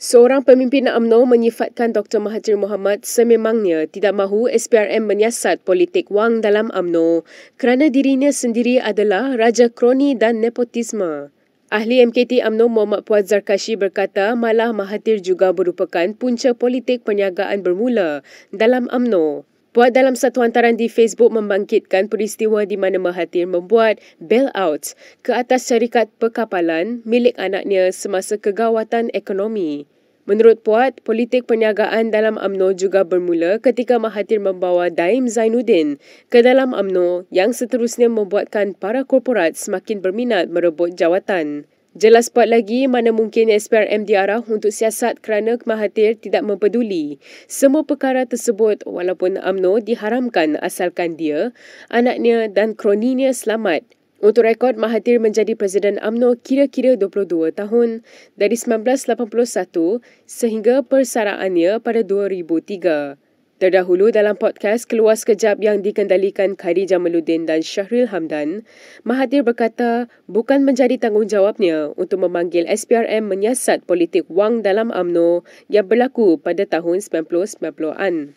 Seorang pemimpin UMNO menyifatkan Dr. Mahathir Mohamad sememangnya tidak mahu SPRM menyiasat politik wang dalam UMNO kerana dirinya sendiri adalah raja kroni dan nepotisme. Ahli MKT UMNO Muhammad Puaz Zarkashi berkata malah Mahathir juga merupakan punca politik perniagaan bermula dalam UMNO. Buat dalam satu hantaran di Facebook membangkitkan peristiwa di mana Mahathir membuat bailout ke atas syarikat perkapalan milik anaknya semasa kegawatan ekonomi. Menurut Puat, politik perniagaan dalam amno juga bermula ketika Mahathir membawa Daim Zainuddin ke dalam amno yang seterusnya membuatkan para korporat semakin berminat merebut jawatan. Jelas spot lagi mana mungkin SPRM diarah untuk siasat kerana Mahathir tidak mempeduli. Semua perkara tersebut walaupun UMNO diharamkan asalkan dia, anaknya dan kroninya selamat. Untuk rekod, Mahathir menjadi Presiden amno kira-kira 22 tahun dari 1981 sehingga persaraannya pada 2003. Terdahulu dalam podcast Keluar Sekejap yang dikendalikan Khari Jamaluddin dan Syahril Hamdan, Mahathir berkata bukan menjadi tanggungjawabnya untuk memanggil SPRM menyiasat politik wang dalam amno yang berlaku pada tahun 1990-an.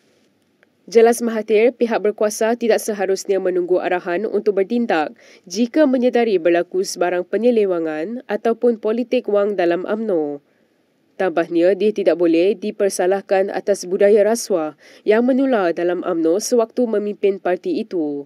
Jelas Mahathir, pihak berkuasa tidak seharusnya menunggu arahan untuk bertindak jika menyedari berlaku sebarang penyelewangan ataupun politik wang dalam amno. Tambahnya, dia tidak boleh dipersalahkan atas budaya rasuah yang menular dalam AMNO sewaktu memimpin parti itu.